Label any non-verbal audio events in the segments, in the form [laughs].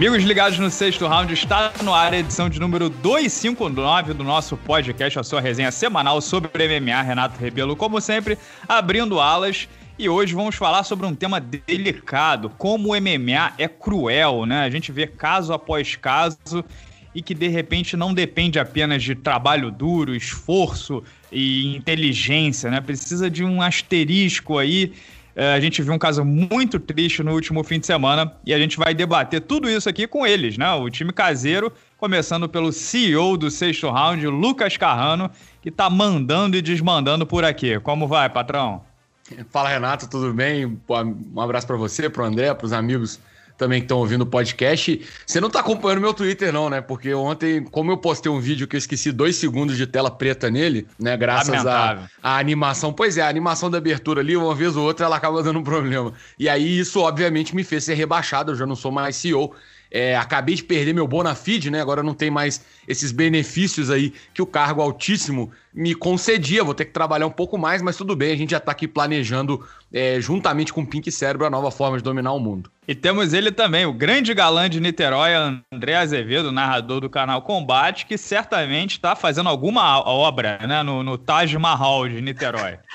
Amigos ligados no sexto round, está no ar a edição de número 259 do nosso podcast, a sua resenha semanal sobre MMA. Renato Rebelo, como sempre, abrindo alas. E hoje vamos falar sobre um tema delicado, como o MMA é cruel, né? A gente vê caso após caso e que de repente não depende apenas de trabalho duro, esforço e inteligência, né? Precisa de um asterisco aí é, a gente viu um caso muito triste no último fim de semana e a gente vai debater tudo isso aqui com eles, né? O time caseiro, começando pelo CEO do sexto round, Lucas Carrano, que tá mandando e desmandando por aqui. Como vai, patrão? Fala, Renato, tudo bem? Um abraço para você, para o André, para os amigos também que estão ouvindo o podcast. Você não está acompanhando meu Twitter, não, né? Porque ontem, como eu postei um vídeo que eu esqueci dois segundos de tela preta nele, né? Graças à animação. Pois é, a animação da abertura ali, uma vez ou outra, ela acaba dando um problema. E aí, isso, obviamente, me fez ser rebaixado. Eu já não sou mais CEO. É, acabei de perder meu Bonafide, né? Agora não tem mais esses benefícios aí que o cargo altíssimo me concedia. Vou ter que trabalhar um pouco mais, mas tudo bem, a gente já está aqui planejando, é, juntamente com o Pink Cérebro, a nova forma de dominar o mundo. E temos ele também, o grande galã de Niterói, André Azevedo, narrador do canal Combate, que certamente está fazendo alguma obra né, no, no Taj Mahal de Niterói. [laughs]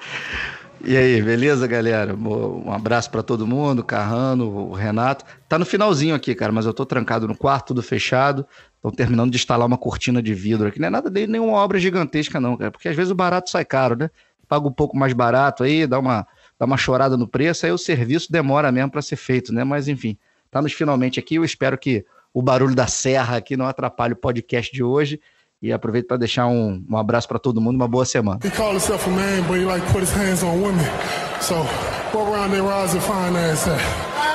E aí, beleza, galera? Um abraço para todo mundo, Carrano, o Renato. Tá no finalzinho aqui, cara, mas eu tô trancado no quarto, tudo fechado. Estão terminando de instalar uma cortina de vidro aqui. Não é nada de nenhuma obra gigantesca, não, cara. Porque às vezes o barato sai caro, né? Paga um pouco mais barato aí, dá uma, dá uma chorada no preço, aí o serviço demora mesmo para ser feito, né? Mas enfim, tá nos finalmente aqui. Eu espero que o barulho da serra aqui não atrapalhe o podcast de hoje. E aproveito para deixar um, um abraço para todo mundo, uma boa semana. He called himself a man, but he like put his hands on women. So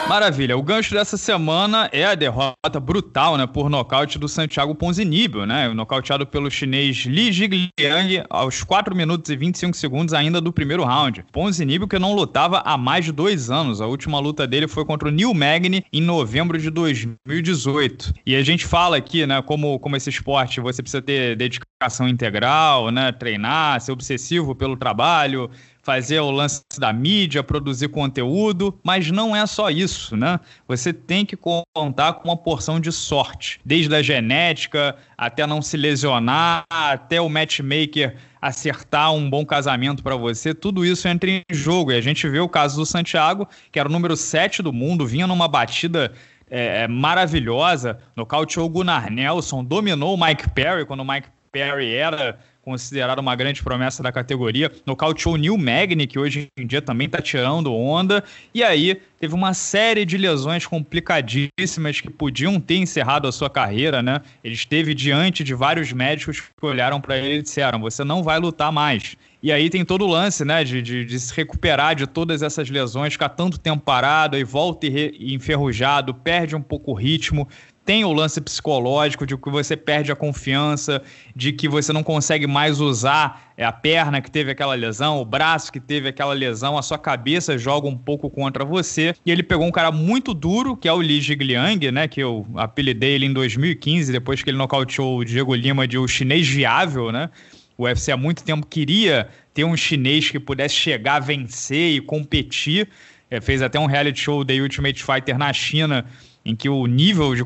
Maravilha, o gancho dessa semana é a derrota brutal né, por nocaute do Santiago Ponzinibbio, né, nocauteado pelo chinês Li Jigliang aos 4 minutos e 25 segundos ainda do primeiro round. Ponzinibbio que não lutava há mais de dois anos, a última luta dele foi contra o Neil Magny em novembro de 2018. E a gente fala aqui né, como, como esse esporte você precisa ter dedicação integral, né, treinar, ser obsessivo pelo trabalho, fazer o lance da mídia, produzir conteúdo, mas não é só isso, né? Você tem que contar com uma porção de sorte, desde a genética até não se lesionar, até o matchmaker acertar um bom casamento para você, tudo isso entra em jogo. E a gente vê o caso do Santiago, que era o número 7 do mundo, vinha numa batida é, é, maravilhosa, nocauteou o Gunnar Nelson, dominou o Mike Perry quando o Mike Perry era considerado uma grande promessa da categoria. Nocauteou Neil Magny, que hoje em dia também está tirando onda. E aí teve uma série de lesões complicadíssimas que podiam ter encerrado a sua carreira, né? Ele esteve diante de vários médicos que olharam para ele e disseram: você não vai lutar mais. E aí tem todo o lance, né, de, de, de, se recuperar de todas essas lesões, ficar tanto tempo parado, aí volta e re, enferrujado, perde um pouco o ritmo tem o lance psicológico de que você perde a confiança, de que você não consegue mais usar é, a perna que teve aquela lesão, o braço que teve aquela lesão, a sua cabeça joga um pouco contra você. E ele pegou um cara muito duro, que é o Li Jigliang, né, que eu apelidei ele em 2015, depois que ele nocauteou o Diego Lima de o chinês viável, né? O UFC há muito tempo queria ter um chinês que pudesse chegar, vencer e competir. É, fez até um reality show The Ultimate Fighter na China em que o nível de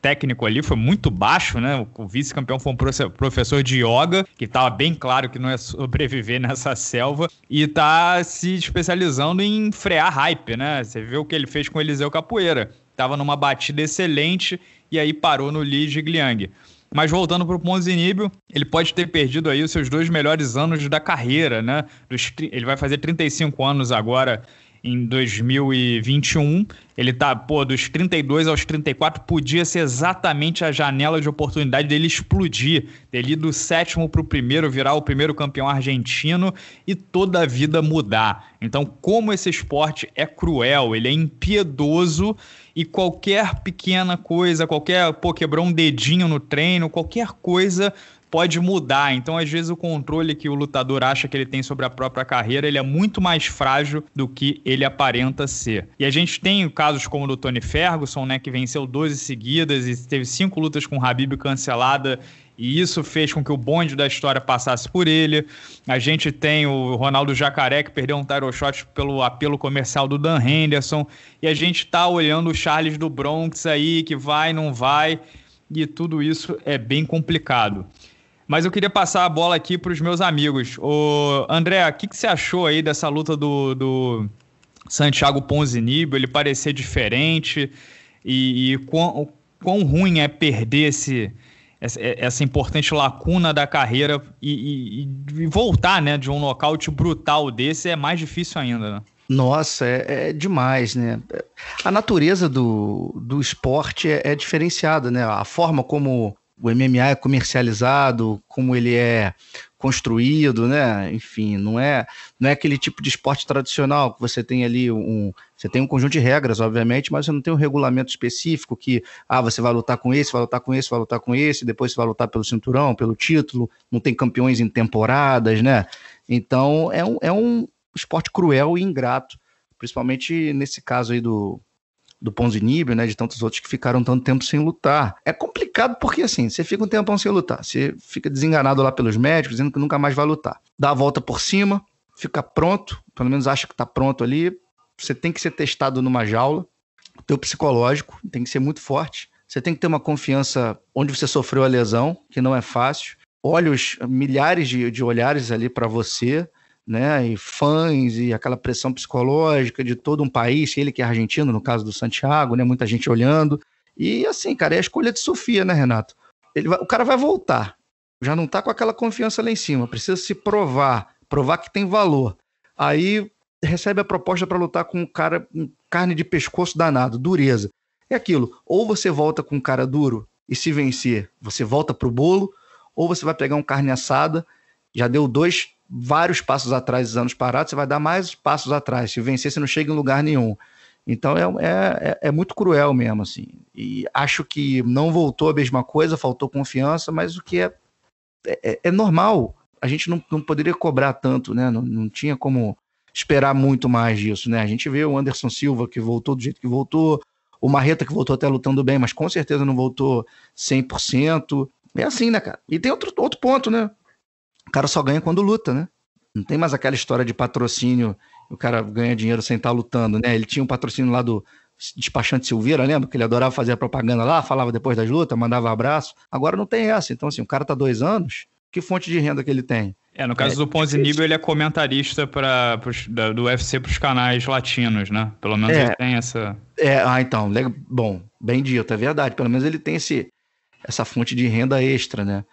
técnico ali foi muito baixo, né? O vice-campeão foi um professor de yoga, que estava bem claro que não é sobreviver [laughs] nessa selva, e tá se especializando em frear hype, né? Você vê o que ele fez com o Eliseu Capoeira. Tava numa batida excelente e aí parou no Li Gliang. Mas voltando para o Ponziníbio, ele pode ter perdido aí os seus dois melhores anos da carreira, né? Ele vai fazer 35 anos agora em 2021. Ele tá, pô, dos 32 aos 34, podia ser exatamente a janela de oportunidade dele explodir, dele ir do sétimo para o primeiro, virar o primeiro campeão argentino e toda a vida mudar. Então, como esse esporte é cruel, ele é impiedoso e qualquer pequena coisa, qualquer, pô, quebrou um dedinho no treino, qualquer coisa pode mudar. Então, às vezes, o controle que o lutador acha que ele tem sobre a própria carreira, ele é muito mais frágil do que ele aparenta ser. E a gente tem casos como o do Tony Ferguson, né, que venceu 12 seguidas e teve cinco lutas com o Habib cancelada e isso fez com que o bonde da história passasse por ele. A gente tem o Ronaldo Jacaré, que perdeu um title shot pelo apelo comercial do Dan Henderson. E a gente está olhando o Charles do Bronx aí, que vai, não vai. E tudo isso é bem complicado. Mas eu queria passar a bola aqui para os meus amigos. O André, o que, que você achou aí dessa luta do, do Santiago Ponzinibbio Ele parecer diferente e, e quão, quão ruim é perder esse, essa importante lacuna da carreira e, e, e, voltar né, de um nocaute brutal desse é mais difícil ainda, né? Nossa, é, é demais, né? A natureza do, do esporte é, é diferenciada, né? A forma como o MMA é comercializado, como ele é construído, né? Enfim, não é não é aquele tipo de esporte tradicional que você tem ali um você tem um conjunto de regras, obviamente, mas você não tem um regulamento específico que ah você vai lutar com esse, vai lutar com esse, vai lutar com esse, depois você vai lutar pelo cinturão, pelo título, não tem campeões em temporadas, né? Então é um, é um esporte cruel e ingrato, principalmente nesse caso aí do do Ponzinibio, né, de tantos outros que ficaram tanto tempo sem lutar. É complicado porque, assim, você fica um tempão sem lutar, você fica desenganado lá pelos médicos, dizendo que nunca mais vai lutar. Dá a volta por cima, fica pronto, pelo menos acha que está pronto ali. Você tem que ser testado numa jaula, o teu psicológico tem que ser muito forte. Você tem que ter uma confiança onde você sofreu a lesão, que não é fácil. Olhos, milhares de, de olhares ali para você né, e fãs e aquela pressão psicológica de todo um país, ele que é argentino, no caso do Santiago, né, muita gente olhando. E assim, cara, é a escolha de Sofia, né, Renato? Ele vai, o cara vai voltar, já não tá com aquela confiança lá em cima, precisa se provar, provar que tem valor. Aí recebe a proposta para lutar com um cara com carne de pescoço danado, dureza. É aquilo, ou você volta com um cara duro e se vencer, você volta pro bolo, ou você vai pegar um carne assada, já deu dois vários passos atrás dos anos parados, você vai dar mais passos atrás. Se vencer, você não chega em lugar nenhum. Então é, é, é, é muito cruel mesmo, assim. E acho que não voltou a mesma coisa, faltou confiança, mas o que é, é, é normal. A gente não, não poderia cobrar tanto, né? Não, não tinha como esperar muito mais disso, né? A gente vê o Anderson Silva que voltou do jeito que voltou, o Marreta que voltou até lutando bem, mas com certeza não voltou 100%. É assim, né, cara? E tem outro, outro ponto, né? o cara só ganha quando luta, né? Não tem mais aquela história de patrocínio, o cara ganha dinheiro sem estar tá lutando, né? Ele tinha um patrocínio lá do despachante Silveira, lembra? Que ele adorava fazer a propaganda lá, falava depois das lutas, mandava abraço. Agora não tem essa. Então, assim, o cara tá dois anos, que fonte de renda que ele tem? É, no caso é, do Ponzinibio, é ele é comentarista pra, pros, da, do UFC para os canais latinos, né? Pelo menos é, ele tem essa. É, ah, então, bom, bem dito, é verdade. Pelo menos ele tem esse, essa fonte de renda extra, né?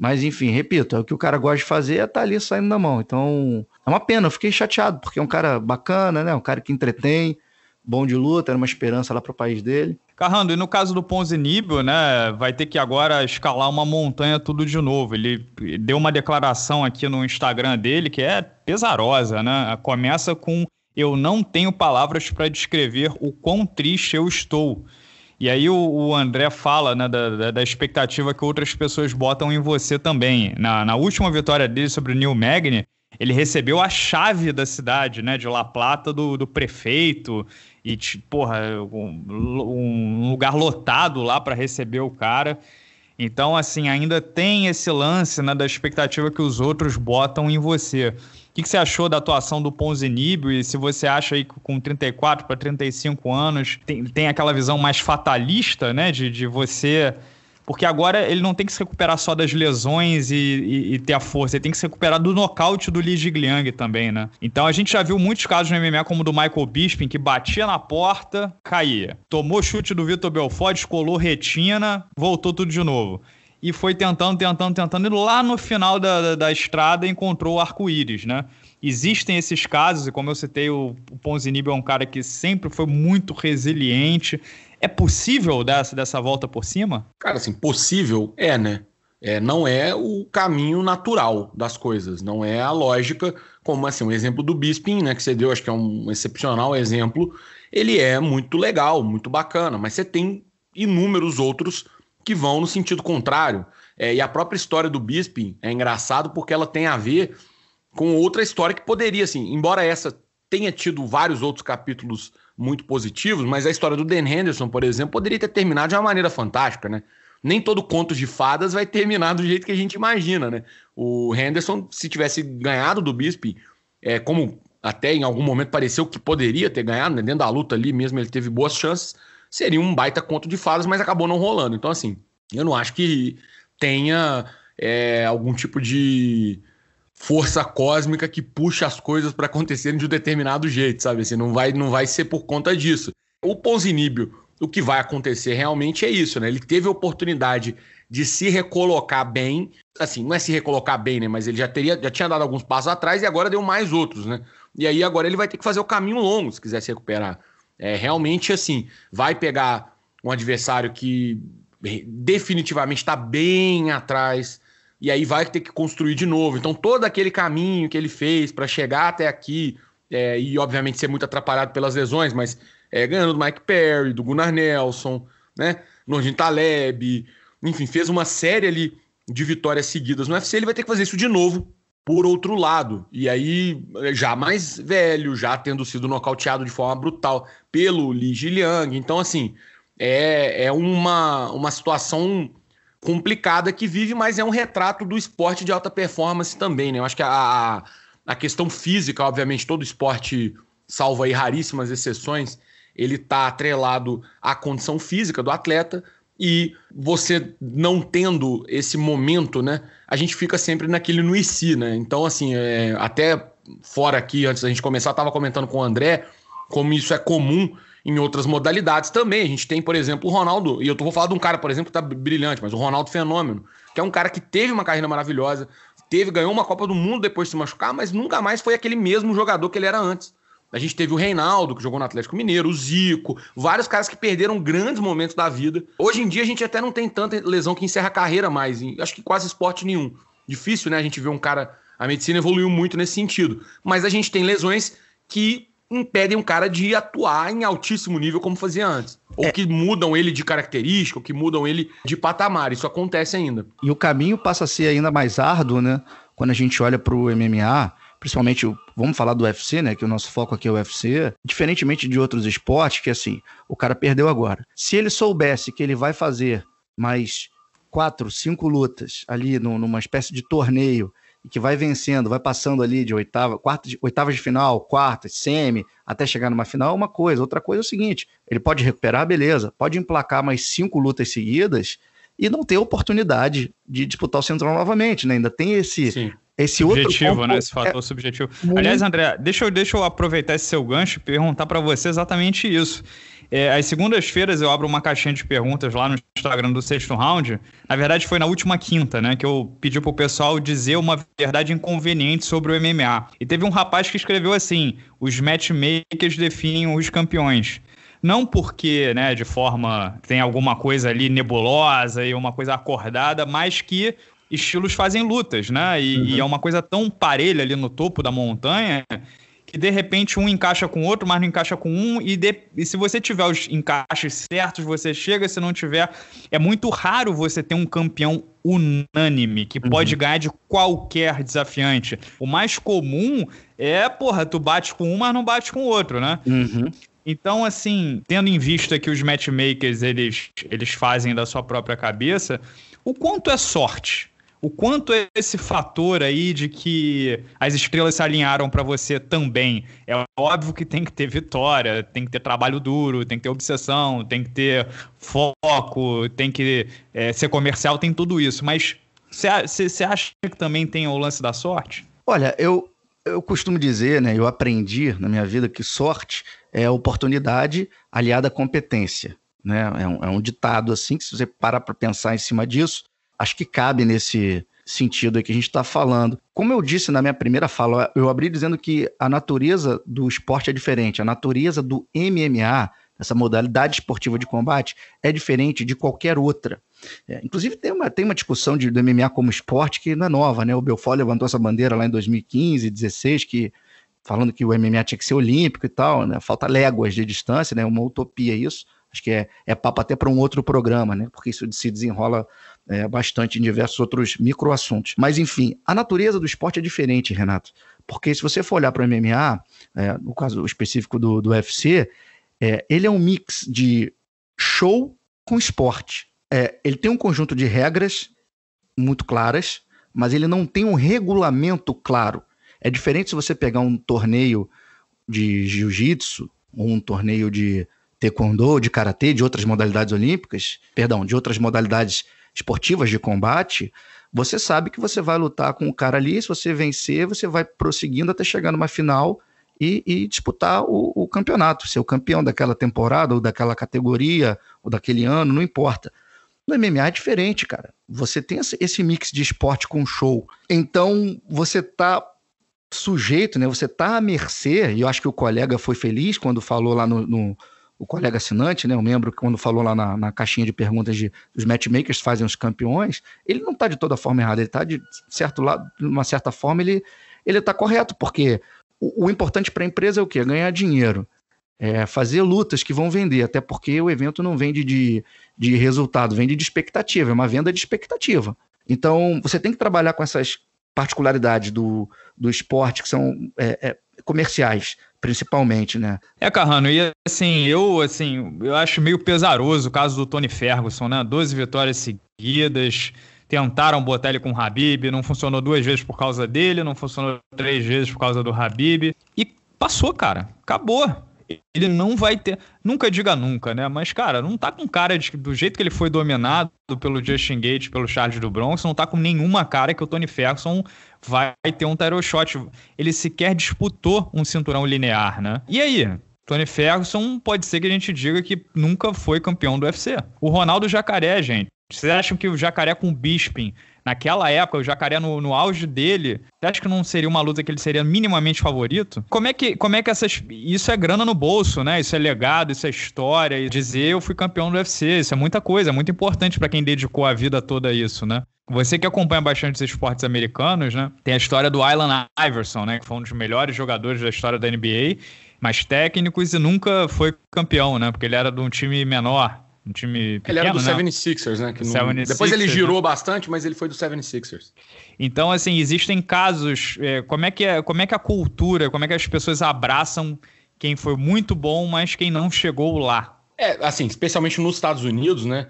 Mas enfim, repito, é o que o cara gosta de fazer é tá ali saindo na mão. Então, é uma pena, eu fiquei chateado, porque é um cara bacana, né? Um cara que entretém, bom de luta, era uma esperança lá pro país dele. Carrando, e no caso do Ponzinibio, né, vai ter que agora escalar uma montanha tudo de novo. Ele deu uma declaração aqui no Instagram dele que é pesarosa, né? Começa com eu não tenho palavras para descrever o quão triste eu estou. E aí o, o André fala né, da, da, da, expectativa que outras pessoas botam em você também. Na, na última vitória dele sobre o New Magni, ele recebeu a chave da cidade, né, de La Plata, do, do prefeito. E, tipo, porra, um, um lugar lotado lá para receber o cara. Então, assim, ainda tem esse lance né, da expectativa que os outros botam em você. O que, que você achou da atuação do Ponzinibio? E se você acha aí que com 34 para 35 anos tem, tem aquela visão mais fatalista, né? De, de você porque agora ele não tem que se recuperar só das lesões e, e, e ter a força, ele tem que se recuperar do nocaute do Li Jigliang também, né? Então a gente já viu muitos casos no MMA, como o do Michael Bisping, que batia na porta, caía. Tomou chute do Vitor Belfort, descolou retina, voltou tudo de novo e foi tentando, tentando, tentando, e lá no final da, da, da estrada encontrou o arco-íris, né? Existem esses casos, e como eu citei, o, o é um cara que sempre foi muito resiliente, é possível dar dessa volta por cima? Cara, assim, possível é, né? É, não é o caminho natural das coisas, não é a lógica, como assim, um exemplo do Bisping, né, que você deu, acho que é um excepcional exemplo, ele é muito legal, muito bacana, mas você tem inúmeros outros que vão no sentido contrário. É, e a própria história do Bisping é engraçado porque ela tem a ver com outra história que poderia, assim, embora essa tenha tido vários outros capítulos muito positivos, mas a história do Dan Henderson, por exemplo, poderia ter terminado de uma maneira fantástica, né? Nem todo conto de fadas vai terminar do jeito que a gente imagina, né? O Henderson, se tivesse ganhado do Bispe, é, como até em algum momento pareceu que poderia ter ganhado, né? dentro da luta ali mesmo ele teve boas chances, seria um baita conto de fadas, mas acabou não rolando. Então, assim, eu não acho que tenha é, algum tipo de força cósmica que puxa as coisas para acontecerem de um determinado jeito, sabe? Assim, não vai, não vai ser por conta disso. O Ponzinibio, o que vai acontecer realmente é isso, né? Ele teve a oportunidade de se recolocar bem, assim, não é se recolocar bem, né? Mas ele já teria, já tinha dado alguns passos atrás e agora deu mais outros, né? E aí agora ele vai ter que fazer o caminho longo se quiser se recuperar. É realmente assim, vai pegar um adversário que definitivamente está bem atrás e aí vai ter que construir de novo. Então, todo aquele caminho que ele fez para chegar até aqui, é, e obviamente ser muito atrapalhado pelas lesões, mas é, ganhando do Mike Perry, do Gunnar Nelson, né? Nordin Taleb, enfim, fez uma série ali de vitórias seguidas no UFC, ele vai ter que fazer isso de novo por outro lado. E aí, já mais velho, já tendo sido nocauteado de forma brutal pelo Li Jiliang. Então, assim, é, é uma, uma situação complicada que vive, mas é um retrato do esporte de alta performance também, né? Eu acho que a, a questão física, obviamente, todo esporte, salvo aí raríssimas exceções, ele está atrelado à condição física do atleta e você não tendo esse momento, né? A gente fica sempre naquele no né? Então, assim, é, até fora aqui, antes da gente começar, eu comentando com o André como isso é comum em outras modalidades também. A gente tem, por exemplo, o Ronaldo, e eu estou falando de um cara, por exemplo, que está brilhante, mas o Ronaldo Fenômeno, que é um cara que teve uma carreira maravilhosa, teve, ganhou uma Copa do Mundo depois de se machucar, mas nunca mais foi aquele mesmo jogador que ele era antes. A gente teve o Reinaldo, que jogou no Atlético Mineiro, o Zico, vários caras que perderam grandes momentos da vida. Hoje em dia a gente até não tem tanta lesão que encerra a carreira mais, em, acho que quase esporte nenhum. Difícil, né? A gente vê um cara. A medicina evoluiu muito nesse sentido. Mas a gente tem lesões que impedem um cara de atuar em altíssimo nível como fazia antes. Ou é. que mudam ele de característica, ou que mudam ele de patamar. Isso acontece ainda. E o caminho passa a ser ainda mais árduo, né? Quando a gente olha para o MMA, principalmente, vamos falar do UFC, né? Que o nosso foco aqui é o UFC. Diferentemente de outros esportes, que assim, o cara perdeu agora. Se ele soubesse que ele vai fazer mais quatro, cinco lutas ali no, numa espécie de torneio e que vai vencendo, vai passando ali de oitava, quarta, de, oitavas de final, quartas, semi, até chegar numa final, é uma coisa. Outra coisa é o seguinte: ele pode recuperar, beleza, pode emplacar mais cinco lutas seguidas e não ter oportunidade de disputar o Central novamente, né? Ainda tem esse. Sim. Esse subjetivo, outro né? Esse fator é... subjetivo. Aliás, André, deixa eu, deixa eu aproveitar esse seu gancho e perguntar para você exatamente isso. É, segundas-feiras eu abro uma caixinha de perguntas lá no Instagram do sexto round. Na verdade, foi na última quinta, né? Que eu pedi pro pessoal dizer uma verdade inconveniente sobre o MMA. E teve um rapaz que escreveu assim: os matchmakers definem os campeões. Não porque, né, de forma tem alguma coisa ali nebulosa e uma coisa acordada, mas que estilos fazem lutas, né? E, uhum. e é uma coisa tão parelha ali no topo da montanha que de repente um encaixa com o outro, mas não encaixa com um, e, de, e, se você tiver os encaixes certos, você chega, se não tiver. É muito raro você ter um campeão unânime, que uhum. pode ganhar de qualquer desafiante. O mais comum é, porra, tu bate com um, mas não bate com o outro, né? Uhum. Então, assim, tendo em vista que os matchmakers eles, eles fazem da sua própria cabeça, o quanto é sorte? O quanto esse fator aí de que as estrelas se alinharam para você também? É óbvio que tem que ter vitória, tem que ter trabalho duro, tem que ter obsessão, tem que ter foco, tem que é, ser comercial, tem tudo isso. Mas você acha que também tem o lance da sorte? Olha, eu, eu costumo dizer, né? Eu aprendi na minha vida que sorte é oportunidade aliada à competência. Né? É, um, é um ditado assim que, se você parar para pensar em cima disso, acho que cabe nesse sentido que a gente está falando. Como eu disse na minha primeira fala, eu abri dizendo que a natureza do esporte é diferente. A natureza do MMA, essa modalidade esportiva de combate, é diferente de qualquer outra. É, inclusive, tem uma, tem uma discussão de, do MMA como esporte que não é nova, né? O Belfort levantou essa bandeira lá em 2015, 16, que falando que o MMA tinha que ser olímpico e tal, né? Falta léguas de distância, né? Uma utopia isso. Acho que é, é papo até para um outro programa, né? Porque isso se desenrola é, bastante em diversos outros microassuntos. Mas, enfim, a natureza do esporte é diferente, Renato. Porque se você for olhar para o MMA, é, no caso específico do, do UFC, é, ele é um mix de show com esporte. É, ele tem um conjunto de regras muito claras, mas ele não tem um regulamento claro. É diferente se você pegar um torneio de jiu-jitsu ou um torneio de taekwondo, de karatê, de outras modalidades olímpicas, perdão, de outras modalidades esportivas de combate, você sabe que você vai lutar com o cara ali, se você vencer, você vai prosseguindo até chegar numa final e, e disputar o, o, campeonato, ser o campeão daquela temporada, ou daquela categoria, ou daquele ano, não importa. No MMA é diferente, cara. Você tem esse mix de esporte com show. Então, você tá sujeito, né? Você tá à mercê, e eu acho que o colega foi feliz quando falou lá no, no o colega assinante, né, o membro, quando falou lá na, na caixinha de perguntas de os matchmakers fazem os campeões, ele não está de toda forma errado, ele está de certo lado, de uma certa forma, ele está correto, porque o, o importante para a empresa é o quê? Ganhar dinheiro. É fazer lutas que vão vender, até porque o evento não vende de, de resultado, vende de expectativa, é uma venda de expectativa. Então, você tem que trabalhar com essas particularidades do, do esporte, que são é, é, comerciais, principalmente, né? É, Carrano, e assim, eu assim, eu acho meio pesaroso o caso do Tony Ferguson, né? 12 vitórias seguidas, tentaram botar ele com o Habib, não funcionou duas vezes por causa dele, não funcionou três vezes por causa do Habib, e passou, cara, acabou ele não vai ter. Nunca diga nunca, né? Mas, cara, não tá com cara de, do jeito que ele foi dominado pelo Justin Gates, pelo Charles do Bronx, não tá com nenhuma cara que o Tony Ferguson vai ter um title shot. Ele sequer disputou um cinturão linear, né? E aí? Tony Ferguson pode ser que a gente diga que nunca foi campeão do UFC. O Ronaldo Jacaré, gente. Vocês acham que o Jacaré com o Bisping naquela época, o Jacaré no, no auge dele, você acha que não seria uma luta que ele seria minimamente favorito? Como é que, como é que essas, isso é grana no bolso, né? Isso é legado, isso é história. E dizer eu fui campeão do UFC, isso é muita coisa, é muito importante para quem dedicou a vida toda a isso, né? Você que acompanha bastante os esportes americanos, né? Tem a história do Allen Iverson, né? Que foi um dos melhores jogadores da história da NBA, mas técnicos e nunca foi campeão, né? Porque ele era de um time menor. Um time pequeno, Ele era do 76ers, né? né? Que não... Depois ele né? girou né? bastante, mas ele foi do 76ers. Então, assim, existem casos. É, como, é que é, como é que a cultura, como é que as pessoas abraçam quem foi muito bom, mas quem não chegou lá? É, assim, especialmente nos Estados Unidos, né?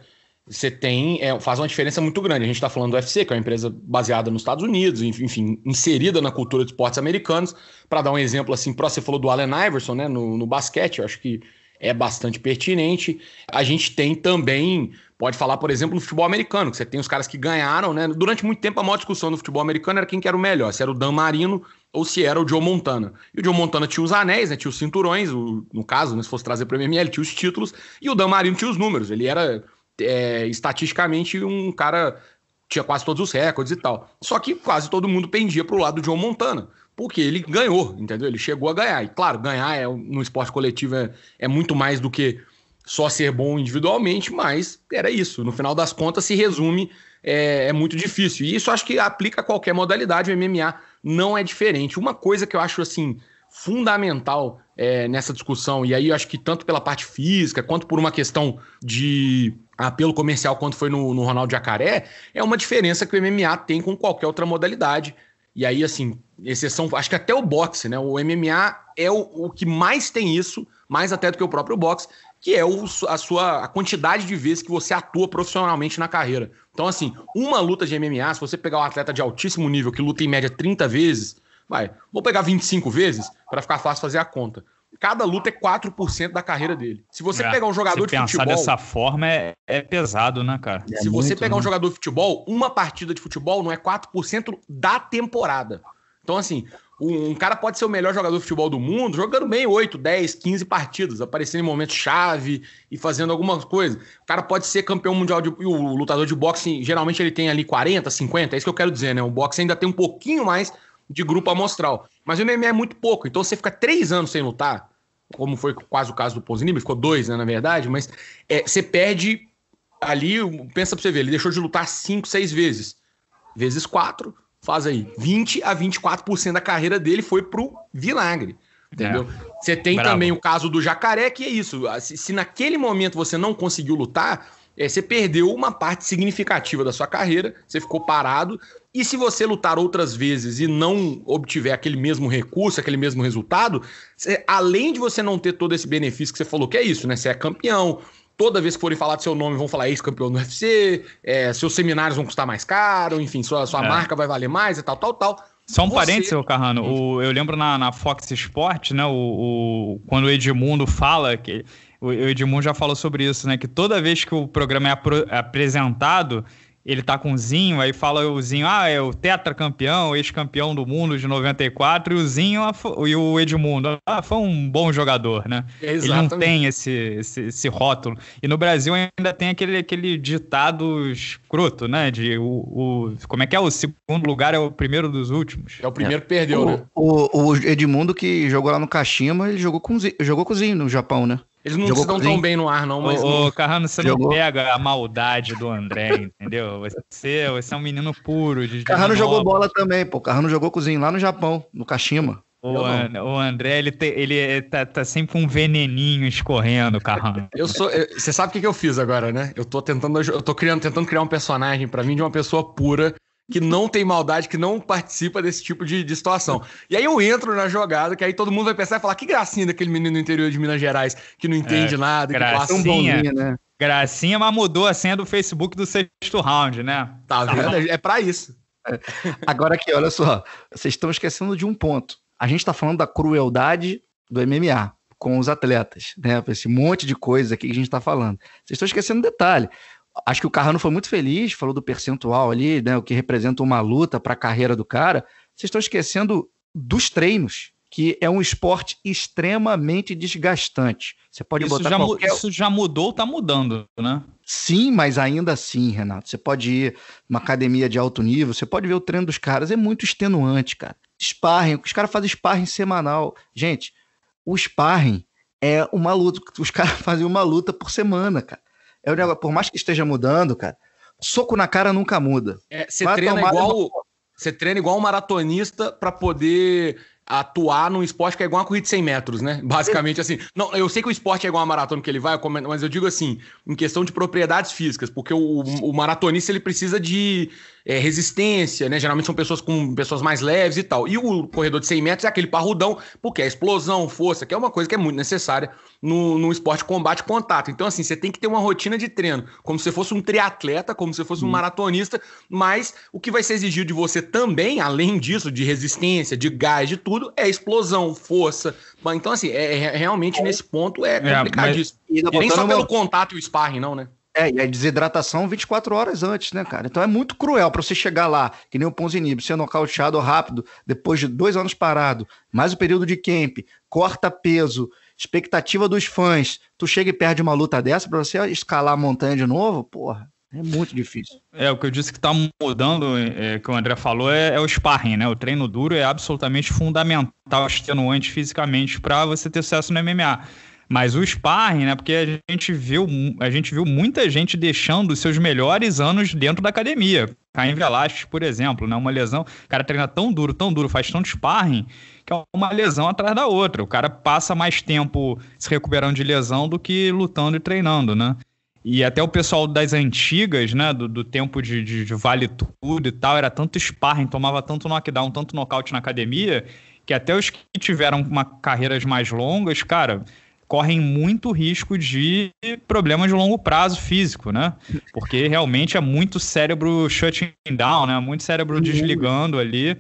Você tem. É, faz uma diferença muito grande. A gente está falando do UFC, que é uma empresa baseada nos Estados Unidos, enfim, inserida na cultura de esportes americanos. Para dar um exemplo assim, próximo, você falou do Allen Iverson, né? No, no basquete, eu acho que é bastante pertinente. A gente tem também, pode falar, por exemplo, do futebol americano, que você tem os caras que ganharam, né? Durante muito tempo a maior discussão do futebol americano era quem que era o melhor, se era o Dan Marino ou se era o Joe Montana. E o Joe Montana tinha os anéis, né? Tinha os cinturões, o, no caso, né? se fosse trazer para o MML, tinha os títulos, e o Dan Marino tinha os números. Ele era, é, estatisticamente, um cara tinha quase todos os recordes e tal. Só que quase todo mundo pendia para o lado do Joe Montana porque ele ganhou, entendeu? Ele chegou a ganhar. E claro, ganhar é, no esporte coletivo é, é muito mais do que só ser bom individualmente, mas era isso. No final das contas, se resume, é, é muito difícil. E isso acho que aplica a qualquer modalidade, o MMA não é diferente. Uma coisa que eu acho assim fundamental é, nessa discussão, e aí eu acho que tanto pela parte física quanto por uma questão de apelo comercial, quanto foi no, no Ronaldo Jacaré, é uma diferença que o MMA tem com qualquer outra modalidade e aí, assim, exceção, acho que até o boxe, né? O MMA é o, o que mais tem isso, mais até do que o próprio boxe, que é o, a sua a quantidade de vezes que você atua profissionalmente na carreira. Então, assim, uma luta de MMA, se você pegar um atleta de altíssimo nível que luta em média 30 vezes, vai, vou pegar 25 vezes para ficar fácil fazer a conta. Cada luta é 4% da carreira dele. Se você é, pegar um jogador de futebol. Pensar dessa forma é, é pesado, né, cara? É se você pegar um jogador de futebol, uma partida de futebol não é 4% da temporada. Então, assim, um, um, cara pode ser o melhor jogador de futebol do mundo jogando bem 8, 10, 15 partidas, aparecendo em momentos chave e fazendo algumas coisas. O cara pode ser campeão mundial de, e o lutador de boxe, geralmente ele tem ali 40, 50, é isso que eu quero dizer, né? O boxe ainda tem um pouquinho mais de grupo amostral. Mas o MMA é muito pouco, então você fica três anos sem lutar, como foi quase o caso do Ponzinibbio, ficou dois, né, na verdade, mas é, você perde ali, pensa pra você ver, ele deixou de lutar cinco, seis vezes. Vezes quatro, faz aí, 20 a 24% da carreira dele foi pro vinagre. Entendeu? É. Você tem Bravo. também o caso do jacaré, que é isso. Se, se naquele momento você não conseguiu lutar, é, você perdeu uma parte significativa da sua carreira, você ficou parado, e se você lutar outras vezes e não obtiver aquele mesmo recurso, aquele mesmo resultado, além de você não ter todo esse benefício que você falou, que é isso, né? Você é campeão, toda vez que forem falar do seu nome, vão falar ex-campeão do UFC, é, seus seminários vão custar mais caro, enfim, sua, sua é. marca vai valer mais e tal, tal, tal. Só um Você... parênteses, Carrano. Hum. O, eu lembro na, na Fox Sports, né? O, o, quando o Edmundo fala, que o Edmundo já falou sobre isso, né? Que toda vez que o programa é, apro, é apresentado, ele tá com o Zinho, aí fala o Zinho, ah, é o tetracampeão, ex-campeão do mundo de 94, e o Zinho e o Edmundo, ah, foi um bom jogador, né? Exatamente. Ele não tem esse, esse, esse, rótulo. E no Brasil ainda tem aquele, aquele ditado escroto, né? De o, o Como é que é? O segundo lugar é o primeiro dos últimos. É o primeiro que perdeu, o, né? O, o, Edmundo que jogou lá no Kashima, ele jogou com, jogou com o Zinho no Japão, né? Eles não jogou se dão tão bem no ar, não, mas. Ô, Carrano, você jogou. não pega a maldade do André, [laughs] entendeu? Você, você é um menino puro. De Carrano jogou bola também, pô. Carrano jogou cozinho lá no Japão, no Kashima. O, o André, ele, te, ele é, tá, tá sempre um veneninho escorrendo, Carrano. Eu sou. Você sabe o que, que eu fiz agora, né? Eu tô tentando. Eu tô criando, tentando criar um personagem para mim de uma pessoa pura que não tem maldade, que não participa desse tipo de, de, situação. E aí eu entro na jogada, que aí todo mundo vai pensar e falar: que gracinha daquele menino do interior de Minas Gerais que não entende é, nada, gracinha, que passa um bonzinho, né? Gracinha, mas mudou a senha do Facebook do sexto round, né? Tá, tá vendo? É para isso. É. Agora aqui, olha só, vocês estão esquecendo de um ponto. A gente está falando da crueldade do MMA com os atletas, né? Esse monte de coisa aqui que a gente está falando. Vocês estão esquecendo um detalhe acho que o Carrano foi muito feliz, falou do percentual ali, né, o que representa uma luta para a carreira do cara. Vocês estão esquecendo dos treinos, que é um esporte extremamente desgastante. Você pode isso botar já qualquer... Isso já mudou, está mudando, né? Sim, mas ainda assim, Renato, você pode ir numa academia de alto nível, você pode ver o treino dos caras, é muito extenuante, cara. Sparring, os caras fazem sparring semanal. Gente, o sparring é uma luta, os caras [laughs] fazem uma luta por semana, cara. É o negócio, por mais que esteja mudando, cara, soco na cara nunca muda. É, você é, treina igual. Você treina igual um maratonista para poder atuar num esporte que é igual uma corrida de 100 metros, né? [laughs] Basicamente assim. Não, eu sei que o esporte é igual a maratona que ele vai, mas eu digo assim, em questão de propriedades físicas, porque o, o maratonista ele precisa de é, resistência, né? Geralmente são pessoas com pessoas mais leves e tal. E o corredor de 100 metros é aquele parrudão, porque é explosão, força, que é uma coisa que é muito necessária no, no esporte combate contato. Então, assim, você tem que ter uma rotina de treino, como se fosse um triatleta, como se fosse um maratonista, mas o que vai ser exigido de você também, além disso, de resistência, de gás, de tudo, é explosão, força. Então, assim, é, é realmente é. nesse ponto é complicadíssimo. É, mas... E nem só pelo contato e o sparring, não, né? É, e a desidratação 24 horas antes, né, cara? Então é muito cruel para você chegar lá, que nem o Ponzinib, ser nocauteado rápido, depois de dois anos parado, mais o período de camp, corta peso, expectativa dos fãs. Tu chega e perde uma luta dessa para você escalar a montanha de novo, porra. É muito difícil. É, o que eu disse que está mudando, é, que o André falou, é, é, o sparring, né? O treino duro é absolutamente fundamental, extenuante fisicamente, para você ter sucesso no MMA. Mas o sparring, né? Porque a gente viu, a gente viu muita gente deixando os seus melhores anos dentro da academia. Caim Velasquez, por exemplo, né? Uma lesão, o cara treina tão duro, tão duro, faz tanto sparring, que é uma lesão atrás da outra. O cara passa mais tempo se recuperando de lesão do que lutando e treinando, né? E até o pessoal das antigas, né? Do, do tempo de, de, de vale tudo e tal, era tanto sparring, tomava tanto knockdown, tanto nocaute na academia, que até os que tiveram uma carreiras mais longas, cara, correm muito risco de problemas de longo prazo físico, né? Porque realmente é muito cérebro shutting down, né? Muito cérebro uhum. desligando ali.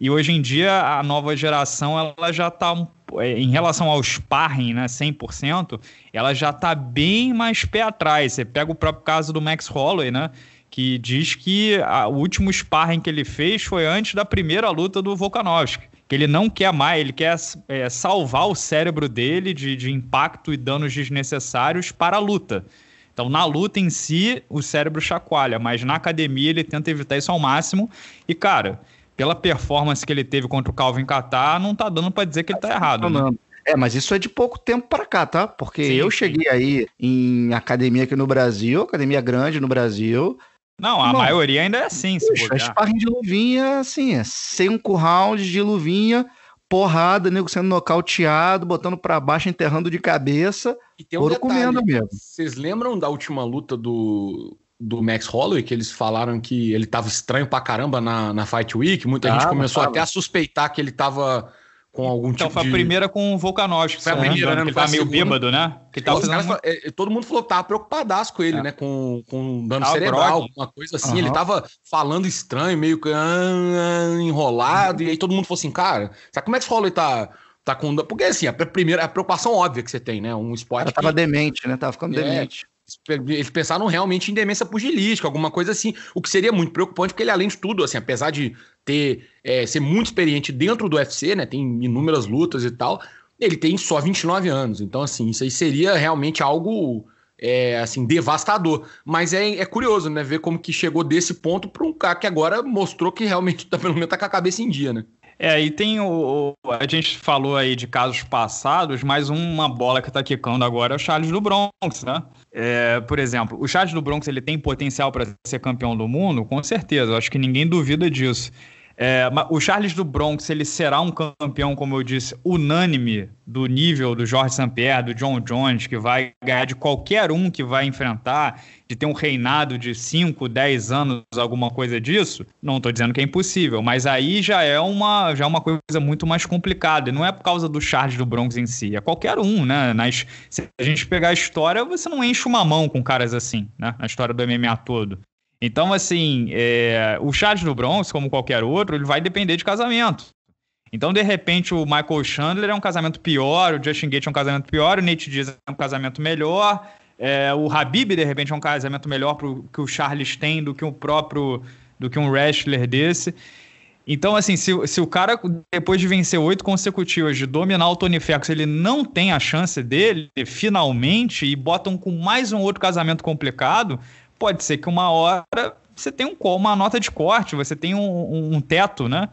E hoje em dia a nova geração ela já está é, em relação ao sparring, né, 100%, ela já está bem mais pé atrás. Você pega o próprio caso do Max Holloway, né, que diz que a, o último sparring que ele fez foi antes da primeira luta do Volkanovski que ele não quer mais, ele quer é, salvar o cérebro dele de, de impacto e danos desnecessários para a luta. Então, na luta em si, o cérebro chacoalha, mas na academia ele tenta evitar isso ao máximo. E, cara, pela performance que ele teve contra o Calvin Catar, não tá dando para dizer que ele tá errado. Né? É, mas isso é de pouco tempo para cá, tá? Porque sim, eu cheguei aí em academia aqui no Brasil, academia grande no Brasil, não, a Não. maioria ainda é assim. Se sparring de luvinha, assim, é cinco rounds de luvinha, porrada, nego sendo nocauteado, botando para baixo, enterrando de cabeça. E tem um detalhe, comendo mesmo. Vocês lembram da última luta do, do Max Holloway, que eles falaram que ele tava estranho pra caramba na, na Fight Week? Muita ah, gente começou até a suspeitar que ele tava com algum então, tipo Então foi a primeira com o Volkanovski. Foi a né? primeira, né? Que tava tá meio bêbado, né? Que tava tá fazendo... É, é, todo mundo falou que tava preocupadaço com ele, é. né? Com, com dano tava ah, cerebral, alguma coisa assim. Uhum. Ele tava falando estranho, meio que ah, ah enrolado. Uhum. E aí todo mundo falou assim, cara, sabe como é que esse Holloway tá, tá com... Porque assim, a primeira, a preocupação óbvia que você tem, né? Um esporte... Ela tava que... demente, né? Tava ficando é. demente eles pensaram realmente em demência pugilística, alguma coisa assim, o que seria muito preocupante, porque ele, além de tudo, assim, apesar de ter é, ser muito experiente dentro do UFC, né, tem inúmeras lutas e tal, ele tem só 29 anos, então, assim, isso aí seria realmente algo, é, assim, devastador, mas é, é, curioso, né, ver como que chegou desse ponto para um cara que agora mostrou que realmente, [laughs] pelo menos, tá com a cabeça em dia, né. É, e tem o. A gente falou aí de casos passados, mas uma bola que tá quicando agora é o Charles do Bronx, né? É, por exemplo, o Charles do Bronx ele tem potencial para ser campeão do mundo? Com certeza, acho que ninguém duvida disso. É, o Charles do Bronx ele será um campeão, como eu disse, unânime do nível do Jorge Sampierre, do John Jones, que vai ganhar de qualquer um que vai enfrentar, de ter um reinado de 5, 10 anos, alguma coisa disso. Não estou dizendo que é impossível, mas aí já é uma, já é uma coisa muito mais complicada. E não é por causa do Charles do Bronx em si, é qualquer um, né? Nas, se a gente pegar a história, você não enche uma mão com caras assim, né? Na história do MMA todo. Então, assim, é, o Charles do Bronx, como qualquer outro, ele vai depender de casamento. Então, de repente, o Michael Chandler é um casamento pior, o Justin Gates é um casamento pior, o Nate Diaz é um casamento melhor, é, o Habib, de repente, é um casamento melhor pro, que o Charles tem do que o próprio, do que um wrestler desse. Então, assim, se, se o cara, depois de vencer oito consecutivas, de dominar o Tony Ferguson, ele não tem a chance dele, finalmente, e botam com mais um outro casamento complicado, pode ser que uma hora você tenha um, uma nota de corte, você tenha um, um teto, né?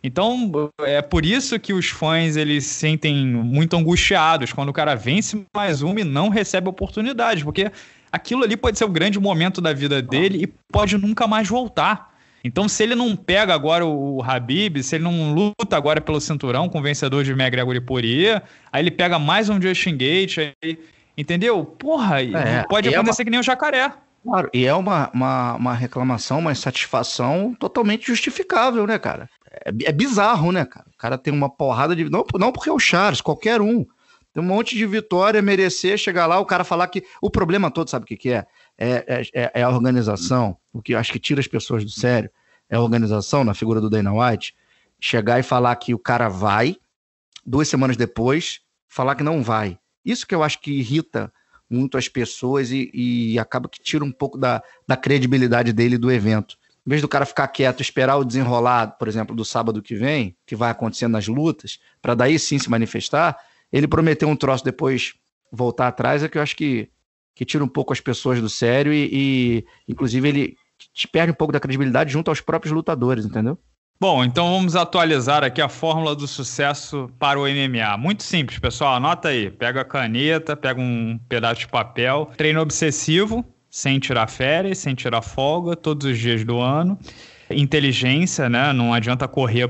Então, é por isso que os fãs eles se sentem muito angustiados quando o cara vence mais uma e não recebe oportunidade, porque aquilo ali pode ser o grande momento da vida dele e pode nunca mais voltar. Então, se ele não pega agora o Habib, se ele não luta agora pelo cinturão com o vencedor de McGregor e Poirier, aí ele pega mais um Justin Gate, aí, entendeu? Porra, é, pode é acontecer é uma... que nem o um jacaré. Claro, e é uma, uma, uma reclamação, uma insatisfação totalmente justificável, né, cara? É, é, bizarro, né, cara? O cara tem uma porrada de. Não, não porque é o Charles, qualquer um. Tem um monte de vitória, merecer, chegar lá, o cara falar que. O problema todo, sabe o que, que é? É, é? é, é a organização. O que eu acho que tira as pessoas do sério é a organização, na figura do Dana White. Chegar e falar que o cara vai, duas semanas depois, falar que não vai. Isso que eu acho que irrita muito as pessoas e, e acaba que tira um pouco da, da credibilidade dele do evento. Em vez do cara ficar quieto, esperar o desenrolar, por exemplo, do sábado que vem, que vai acontecendo nas lutas, para daí sim se manifestar, ele prometeu um troço depois voltar atrás, é que eu acho que, que tira um pouco as pessoas do sério e, e inclusive, ele te perde um pouco da credibilidade junto aos próprios lutadores, entendeu? Bom, então vamos atualizar aqui a fórmula do sucesso para o MMA. Muito simples, pessoal. Anota aí. Pega a caneta, pega um pedaço de papel, treino obsessivo, sem tirar férias, sem tirar folga, todos os dias do ano. Inteligência, né? Não adianta correr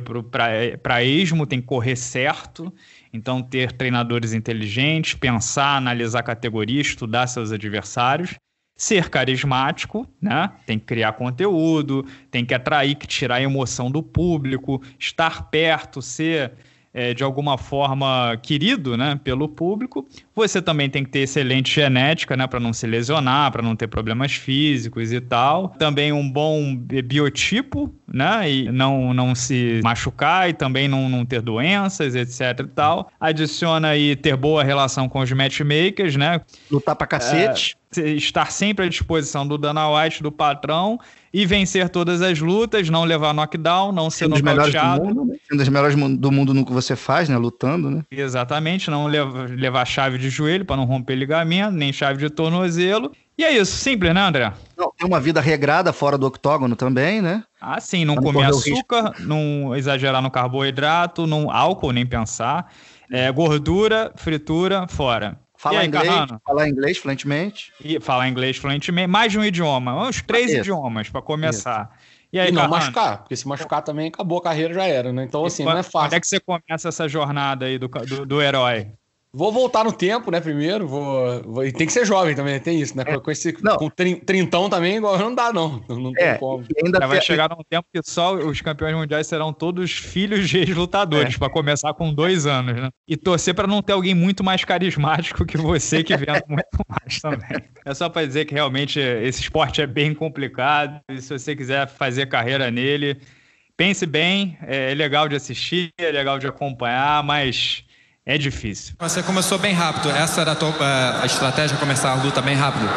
para esmo, tem que correr certo. Então, ter treinadores inteligentes, pensar, analisar categorias, estudar seus adversários ser carismático, né? Tem que criar conteúdo, tem que atrair, que tirar a emoção do público, estar perto, ser é, de alguma forma querido né, pelo público. Você também tem que ter excelente genética né, para não se lesionar, para não ter problemas físicos e tal. Também um bom biotipo, né? E não, não se machucar e também não, não ter doenças, etc e tal. Adiciona aí ter boa relação com os matchmakers, né? Lutar para cacete. É, estar sempre à disposição do Dana White, do patrão e vencer todas as lutas, não levar knockdown, não ser um nocauteado. Mundo, Um né? dos melhores do mundo no que você faz, né? Lutando, né? Exatamente, não levar, levar chave de joelho para não romper ligamento, nem chave de tornozelo. E é isso, simples, né, André? Não, tem uma vida regrada fora do octógono também, né? Ah, sim, não, não comer açúcar, não exagerar no carboidrato, não álcool, nem pensar. É, gordura, fritura, fora. Falar inglês, falar inglês fluentemente. E falar inglês fluentemente, mais de um idioma, uns três idiomas para começar. E, aí, e não Carrano? machucar, porque se machucar também acabou a carreira já era, né? Então, assim, quando, não é fácil. Quando é que você começa essa jornada aí do, do, do herói? Vou voltar no tempo, né? Primeiro, vou, vou, e tem que ser jovem também, né, tem isso, né? É, com esse não. com trintão também, igual não dá, não. Não tem é, como. Ainda vai ter... chegar num tempo que só os campeões mundiais serão todos filhos de ex-lutadores, é. para começar com dois anos, né? E torcer para não ter alguém muito mais carismático que você que venda [laughs] muito mais também. É só para dizer que realmente esse esporte é bem complicado. E se você quiser fazer carreira nele, pense bem, é, é legal de assistir, é legal de acompanhar, mas é difícil. Você começou bem rápido. Essa era a, tua, eh, a estratégia, começar a luta bem rápido?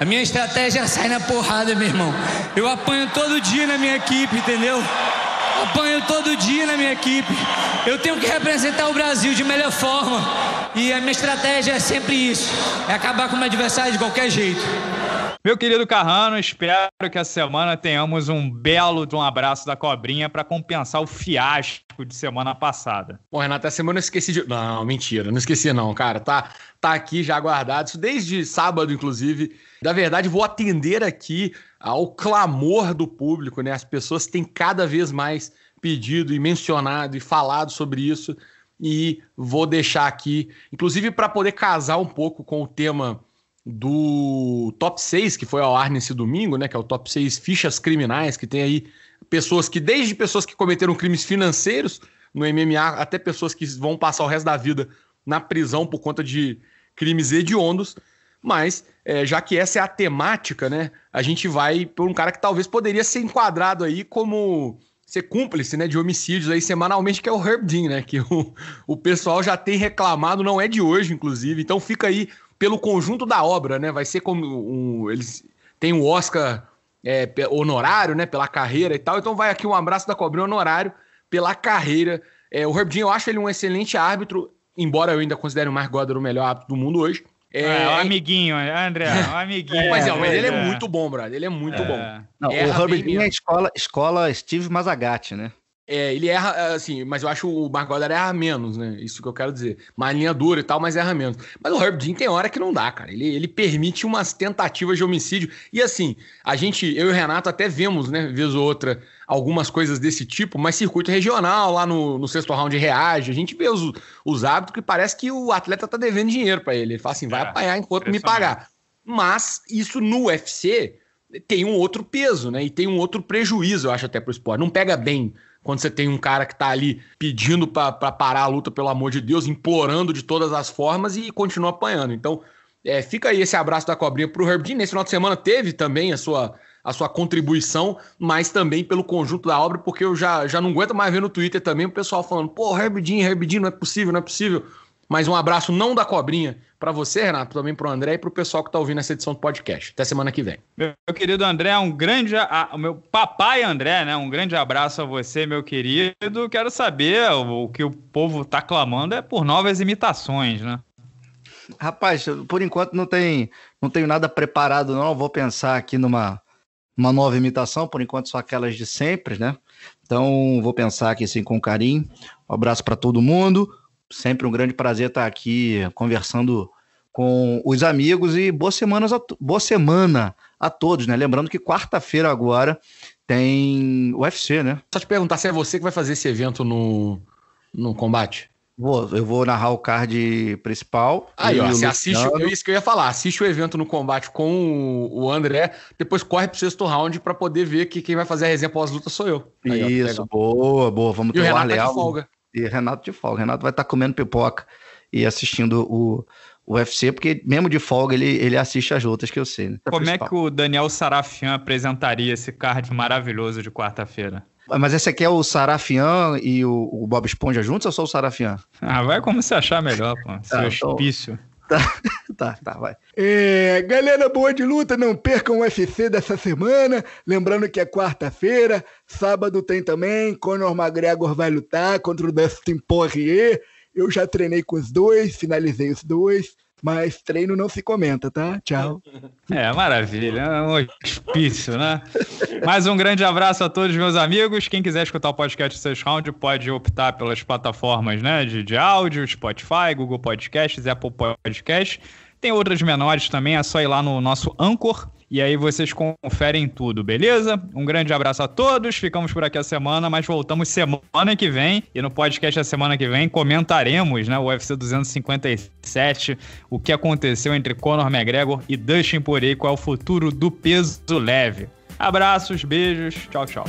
A minha estratégia é sair na porrada, meu irmão. Eu apanho todo dia na minha equipe, entendeu? Apanho todo dia na minha equipe. Eu tenho que representar o Brasil de melhor forma. E a minha estratégia é sempre isso: é acabar com o meu adversário de qualquer jeito. Meu querido Carrano, espero que a semana tenhamos um belo de um abraço da cobrinha para compensar o fiasco de semana passada. Bom, Renato, essa semana eu esqueci de. Não, mentira, não esqueci, não, cara. Tá, tá aqui já aguardado. Isso desde sábado, inclusive. Na verdade, vou atender aqui ao clamor do público, né? As pessoas têm cada vez mais pedido e mencionado e falado sobre isso. E vou deixar aqui, inclusive para poder casar um pouco com o tema do top 6, que foi ao ar nesse domingo, né? Que é o top 6 fichas criminais, que tem aí pessoas que, desde pessoas que cometeram crimes financeiros no MMA, até pessoas que vão passar o resto da vida na prisão por conta de crimes hediondos. Mas, é, já que essa é a temática, né? A gente vai por um cara que talvez poderia ser enquadrado aí como ser cúmplice né, de homicídios aí semanalmente, que é o Herb Dean, né? Que o, o pessoal já tem reclamado, não é de hoje, inclusive. Então fica aí pelo conjunto da obra, né? Vai ser como um, eles têm um Oscar é, honorário, né? Pela carreira e tal. Então vai aqui um abraço da Cobrinha honorário pela carreira. É, o Herb Jean, eu acho ele um excelente árbitro, embora eu ainda considere o Mark Goddard o melhor árbitro do mundo hoje. É, é, é, é, é um amiguinho, André, o amiguinho. Mas é, ele é muito bom, brother. Ele é muito bom. Não, o Herb Jean é escola, escola Steve Mazagatti, né? É, ele erra, assim, mas eu acho o Mark Goddard erra menos, né? Isso que eu quero dizer. Uma linha dura e tal, mas erra menos. Mas o Herb Dean tem hora que não dá, cara. Ele, ele permite umas tentativas de homicídio. E assim, a gente, eu e o Renato até vemos, né, vez ou outra, algumas coisas desse tipo, mas circuito regional, lá no, no sexto round reage, a gente vê os, os hábitos que parece que o atleta tá devendo dinheiro para ele. Ele fala assim, vai é, apanhar enquanto me pagar. Mas isso no UFC tem um outro peso, né? E tem um outro prejuízo, eu acho, até pro esporte. Não pega bem quando você tem um cara que está ali pedindo para parar a luta, pelo amor de Deus, implorando de todas as formas e continua apanhando. Então, é, fica aí esse abraço da cobrinha para o Herb Dean. Nesse final de semana teve também a sua, a sua contribuição, mas também pelo conjunto da obra, porque eu já, já não aguento mais ver no Twitter também o pessoal falando: pô, Herb Dean, Herb Dean, não é possível, não é possível. Mas um abraço não da cobrinha para você, Renato, também para o André e para o pessoal que está ouvindo essa edição do podcast. Até semana que vem. Meu, querido André, um grande. A, meu papai André, né? Um grande abraço a você, meu querido. Quero saber o, o que o povo está clamando é por novas imitações, né? Rapaz, por enquanto não, tem, não tenho nada preparado, não. vou pensar aqui numa uma nova imitação, por enquanto são aquelas de sempre, né? Então vou pensar aqui assim com carinho. Um abraço para todo mundo. Sempre um grande prazer estar aqui conversando com os amigos e boa semana a, boa semana a todos, né? Lembrando que quarta-feira agora tem UFC, né? Só te perguntar se é você que vai fazer esse evento no, no combate. Vou, eu vou narrar o card principal. Aí, ó, você assiste, é isso que eu ia falar, assiste o evento no combate com o, o André, depois corre pro sexto round para poder ver que quem vai fazer a resenha pós-luta sou eu. Aí, isso, ó, boa, boa, vamos e ter o um ar tá leal. folga. E Renato de folga. Renato vai estar tá comendo pipoca e assistindo o, o UFC, porque mesmo de folga ele, ele assiste as outras que eu sei. Né? Como é principal. é que o Daniel Sarafian apresentaria esse card maravilhoso de quarta-feira? Mas esse aqui é o Sarafian e o, o Bob Esponja juntos ou só o Sarafian? Ah, vai como você achar melhor, pô. Ah, Seu ah, hospício. Então... Tá, [laughs] tá, tá, vai. É, galera boa de luta, não percam o UFC dessa semana. Lembrando que é quarta-feira, sábado tem também. Conor McGregor vai lutar contra o Dustin Poirier. Eu já treinei com os dois, finalizei os dois. Mas treino não se comenta, tá? Tchau. É, maravilha. É um hospício, né? [laughs] Mais um grande abraço a todos, meus amigos. Quem quiser escutar o podcast Seus Round, pode optar pelas plataformas né, de, de áudio, Spotify, Google Podcasts, Apple Podcasts. Tem outras menores também, é só ir lá no nosso Anchor e aí vocês conferem tudo, beleza? Um grande abraço a todos, ficamos por aqui a semana, mas voltamos semana que vem e no podcast da semana que vem comentaremos, né, o UFC 257, o que aconteceu entre Conor McGregor e Dustin Poirier, qual é o futuro do peso leve. Abraços, beijos, tchau, tchau.